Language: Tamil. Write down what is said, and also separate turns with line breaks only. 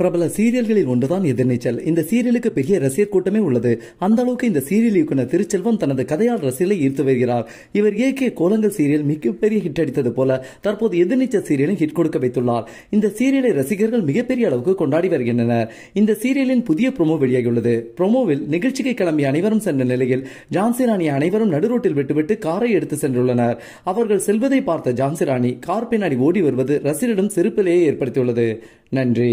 பிரபல சீரியல்களில் ஒன்றுதான் எதிர்நீச்சல் இந்த சீரியலுக்கு பெரிய ரசிகர் கூட்டமே உள்ளது அந்த அளவுக்கு இந்த சீரியல் இயக்குனர் திருச்செல்வம் தனது கதையால் ரசிகளை ஈர்த்து வருகிறார் இவர் இயக்கிய கோலங்கள் சீரியல் மிகப்பெரிய ஹிட் அடித்தது போல தற்போது எதிர்நீச்சல் சீரியலும் ஹிட் கொடுக்க வைத்துள்ளார் இந்த சீரியலை ரசிகர்கள் மிகப்பெரிய அளவுக்கு கொண்டாடி வருகின்றனர் இந்த சீரியலின் புதிய ப்ரோமோ வெளியாகியுள்ளது புரோமோவில் நிகழ்ச்சிக்கு கிளம்பிய அனைவரும் சென்ற நிலையில் ஜான்சி ராணி அனைவரும் நடுரோட்டில் விட்டுவிட்டு காரை எடுத்து சென்றுள்ளனர் அவர்கள் செல்வதை பார்த்த ஜான்சி ராணி கார் பின்னாடி ஓடி வருவது ரசிகரிடம் செருப்பிலேயே ஏற்படுத்தியுள்ளது நன்றி